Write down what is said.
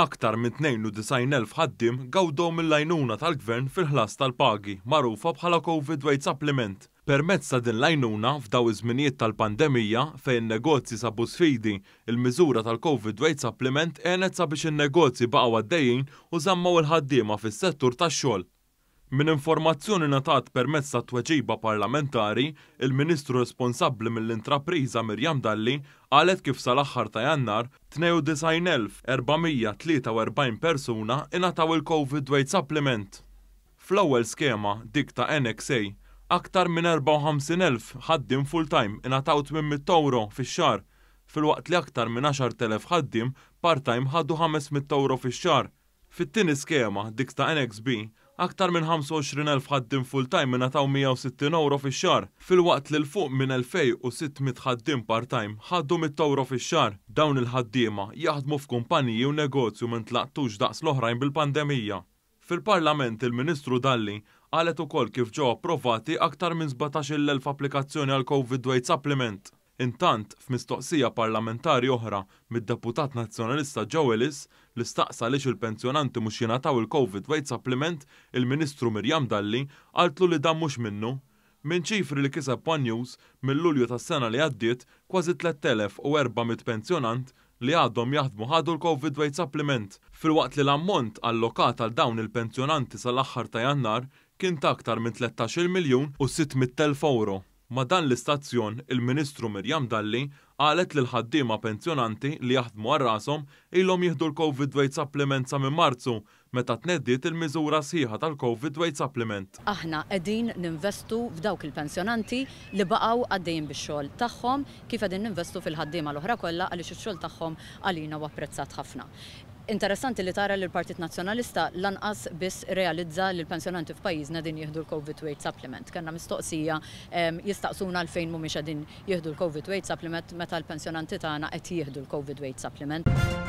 Aktar minn 92,000 ħaddim gawdom mill-lajnuna tal-gvern fil-ħlas tal-pagi, marufa bħala COVID Weight Supplement. Permezz ta' din lajnuna f'daw iż-żminijiet tal-pandemija fejn negozji sabu sfidi, il-miżura tal-COVID Weight Supplement għenet sabiex in-negozji baqgħu għaddejjin u żammaw il-ħaddiema fis-settur tax-xogħol. Min informazzjoni natat permezz ta' tweġiba parlamentari, il-Ministru responsabbli mill-intrapriża Mirjam Dalli qalet kif sal-aħħar ta' jannar 92,443 persuna ingħataw il-COVID 2 supplement. Fl-ewwel skema dik ta' NXA, aktar minn 54,000 ħaddim full-time ingħataw 800 euro fix-xar, fil-waqt li aktar minn 10,000 ħaddim part-time ħaddu 500 euro fix-xar. Fit-tieni skema dik ta' NXB Aktar minn 25,000 ħaddim full-time minna taw 160 euro fi xar, fil-waqt li l-fuq minn 2600 ħaddim part-time ħaddu mit euro fi xar. Dawn il-ħaddima jaħdmu f'kumpaniji u negozju minn tlaqtux daqs l-oħrajn bil-pandemija. Fil-parlament il-ministru Dalli għalet ukoll kif ġew approvati aktar minn 17,000 applikazzjoni għal covid 2 supplement. Intant, f'mistoqsija parlamentari oħra mid-deputat nazzjonalista ġewelis li staqsa lix il-pensjonanti mhux jingħataw il-COVID weight supplement, il-Ministru Mirjam Dalli għaltlu li dan mhux minnu. Minn ċifri li kiseb One News mill-Lulju tas-sena li għaddiet kważi 3400 pensjonant li għadhom jaħdmu ħadu l-COVID weight supplement. Fil-waqt li l-ammont allokat għal dawn il-pensjonanti sal-aħħar ta' jannar kien ta' aktar minn 13 miljun u 600 euro. Ma dan l-istazzjon, il-Ministru Mirjam Dalli qalet l-ħaddima pensjonanti li jaħdmu għarrasom rashom ilhom jieħdu l-COVID weight supplement sa minn Marzu meta tneddiet il-miżura sħiħa tal-COVID weight supplement. Aħna qegħdin ninvestu f'dawk il-pensjonanti li baqgħu għaddejjin bix-xogħol tagħhom kif qegħdin ninvestu fil-ħaddiema l-oħra kollha għaliex ix-xogħol tagħhom għalina u apprezzat ħafna. Interessanti li tara li l-Partit Nazzjonalista lanqas biss realizza li l-pensjonanti f'pajjiżna din jieħdu l-COVID weight supplement. Kanna mistoqsija jistaqsuna għalfejn mhumiex qegħdin jieħdu l-COVID weight supplement meta l-pensjonanti tagħna qed jieħdu l-COVID weight supplement.